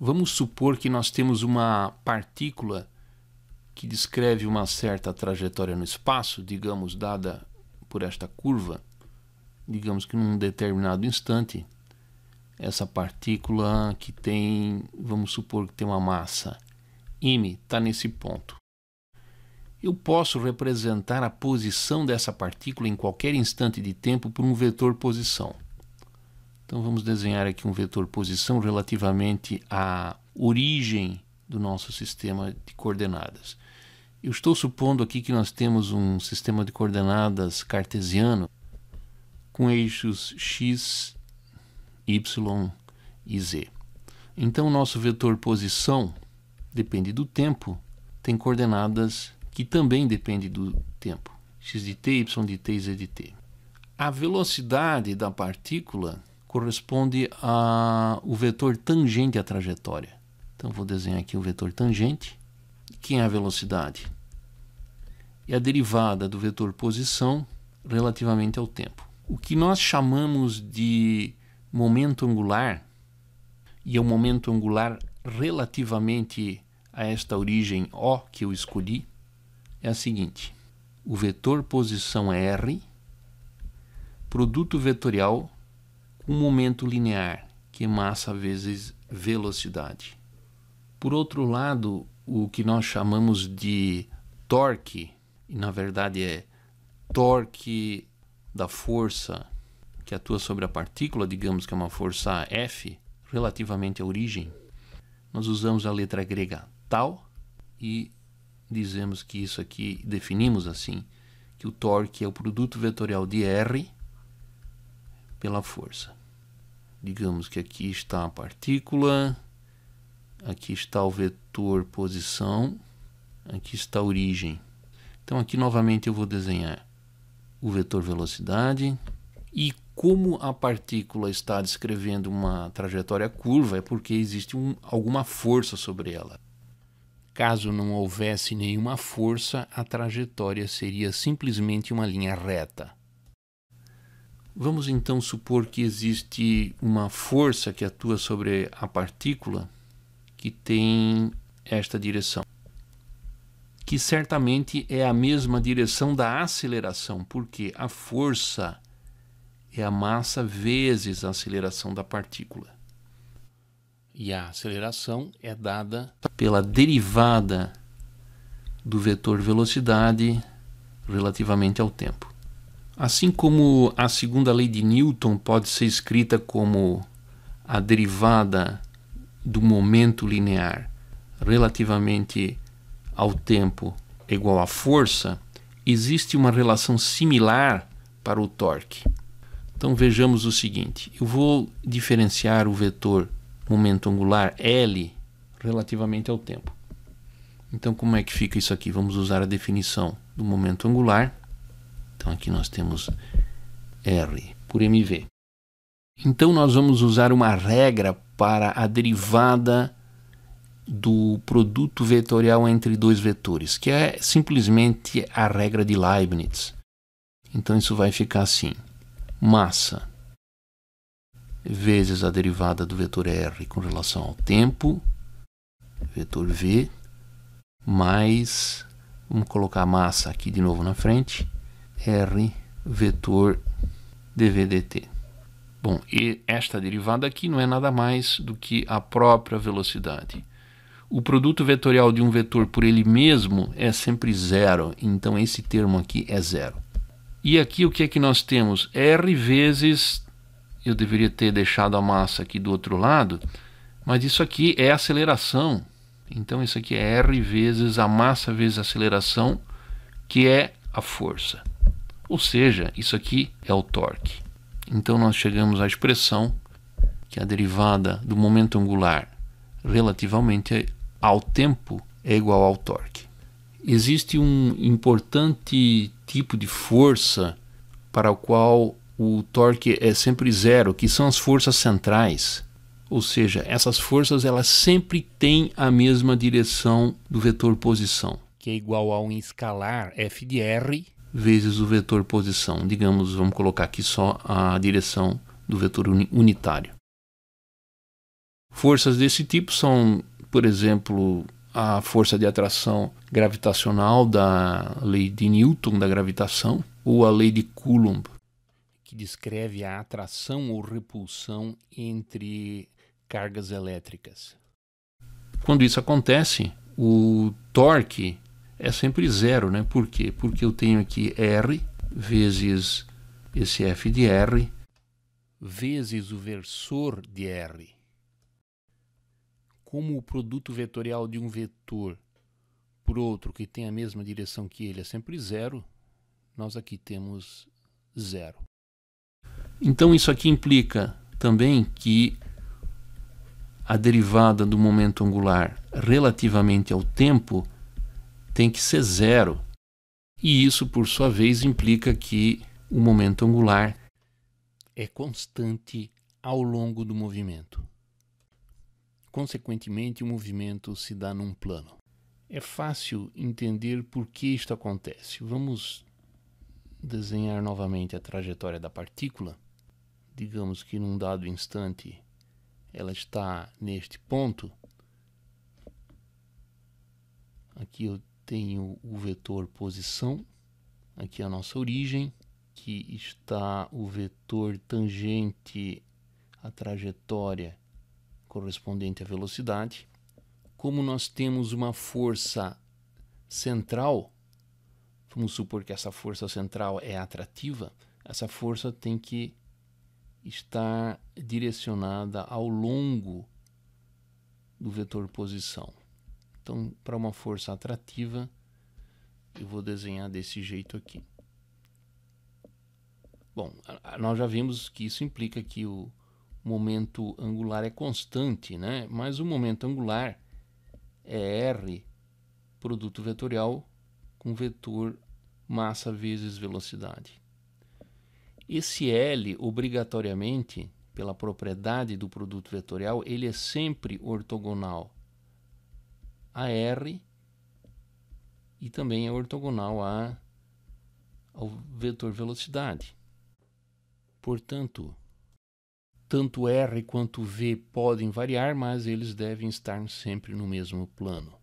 Vamos supor que nós temos uma partícula que descreve uma certa trajetória no espaço, digamos, dada por esta curva, digamos que num determinado instante, essa partícula que tem, vamos supor que tem uma massa m, está nesse ponto. Eu posso representar a posição dessa partícula em qualquer instante de tempo por um vetor posição. Então vamos desenhar aqui um vetor posição relativamente à origem do nosso sistema de coordenadas. Eu estou supondo aqui que nós temos um sistema de coordenadas cartesiano com eixos x, y e z. Então o nosso vetor posição depende do tempo, tem coordenadas que também dependem do tempo, x de t, y de t e z de t. A velocidade da partícula corresponde ao vetor tangente à trajetória. Então vou desenhar aqui o vetor tangente. Quem é a velocidade? É a derivada do vetor posição relativamente ao tempo. O que nós chamamos de momento angular, e é o um momento angular relativamente a esta origem O que eu escolhi, é a seguinte: o vetor posição R, produto vetorial um momento linear, que é massa vezes velocidade. Por outro lado, o que nós chamamos de torque, e na verdade é torque da força que atua sobre a partícula, digamos que é uma força F, relativamente à origem, nós usamos a letra grega tal e dizemos que isso aqui, definimos assim, que o torque é o produto vetorial de R pela força digamos que aqui está a partícula, aqui está o vetor posição, aqui está a origem. Então aqui novamente eu vou desenhar o vetor velocidade e como a partícula está descrevendo uma trajetória curva é porque existe um, alguma força sobre ela. Caso não houvesse nenhuma força, a trajetória seria simplesmente uma linha reta. Vamos então supor que existe uma força que atua sobre a partícula que tem esta direção, que certamente é a mesma direção da aceleração, porque a força é a massa vezes a aceleração da partícula. E a aceleração é dada pela derivada do vetor velocidade relativamente ao tempo. Assim como a segunda lei de Newton pode ser escrita como a derivada do momento linear relativamente ao tempo igual à força, existe uma relação similar para o torque. Então vejamos o seguinte: eu vou diferenciar o vetor momento angular L relativamente ao tempo. Então, como é que fica isso aqui? Vamos usar a definição do momento angular então aqui nós temos R por MV. Então nós vamos usar uma regra para a derivada do produto vetorial entre dois vetores, que é simplesmente a regra de Leibniz. Então isso vai ficar assim: massa vezes a derivada do vetor r com relação ao tempo, vetor v, mais vamos colocar a massa aqui de novo na frente, R vetor dvdt. Bom, e esta derivada aqui não é nada mais do que a própria velocidade. O produto vetorial de um vetor por ele mesmo é sempre zero, então esse termo aqui é zero. E aqui o que é que nós temos? R vezes, eu deveria ter deixado a massa aqui do outro lado, mas isso aqui é aceleração. Então isso aqui é R vezes a massa vezes a aceleração, que é a força. Ou seja, isso aqui é o torque. Então nós chegamos à expressão que é a derivada do momento angular relativamente ao tempo é igual ao torque. Existe um importante tipo de força para o qual o torque é sempre zero, que são as forças centrais. Ou seja, essas forças elas sempre têm a mesma direção do vetor posição, que é igual a um escalar f de r vezes o vetor posição. Digamos, vamos colocar aqui só a direção do vetor unitário. Forças desse tipo são, por exemplo, a força de atração gravitacional da lei de Newton da gravitação ou a lei de Coulomb, que descreve a atração ou repulsão entre cargas elétricas. Quando isso acontece, o torque é sempre zero, né? Por quê? Porque eu tenho aqui R vezes esse f de R vezes o versor de R. Como o produto vetorial de um vetor por outro que tem a mesma direção que ele é sempre zero, nós aqui temos zero. Então isso aqui implica também que a derivada do momento angular relativamente ao tempo tem que ser zero. E isso, por sua vez, implica que o momento angular é constante ao longo do movimento. Consequentemente, o movimento se dá num plano. É fácil entender por que isto acontece. Vamos desenhar novamente a trajetória da partícula. Digamos que num dado instante ela está neste ponto. Aqui eu tenho o vetor posição, aqui é a nossa origem, que está o vetor tangente à trajetória correspondente à velocidade. Como nós temos uma força central, vamos supor que essa força central é atrativa, essa força tem que estar direcionada ao longo do vetor posição. Então, para uma força atrativa, eu vou desenhar desse jeito aqui. Bom, nós já vimos que isso implica que o momento angular é constante, né? mas o momento angular é R, produto vetorial, com vetor massa vezes velocidade. Esse L, obrigatoriamente, pela propriedade do produto vetorial, ele é sempre ortogonal a R e também é ortogonal a, ao vetor velocidade. Portanto, tanto R quanto V podem variar, mas eles devem estar sempre no mesmo plano.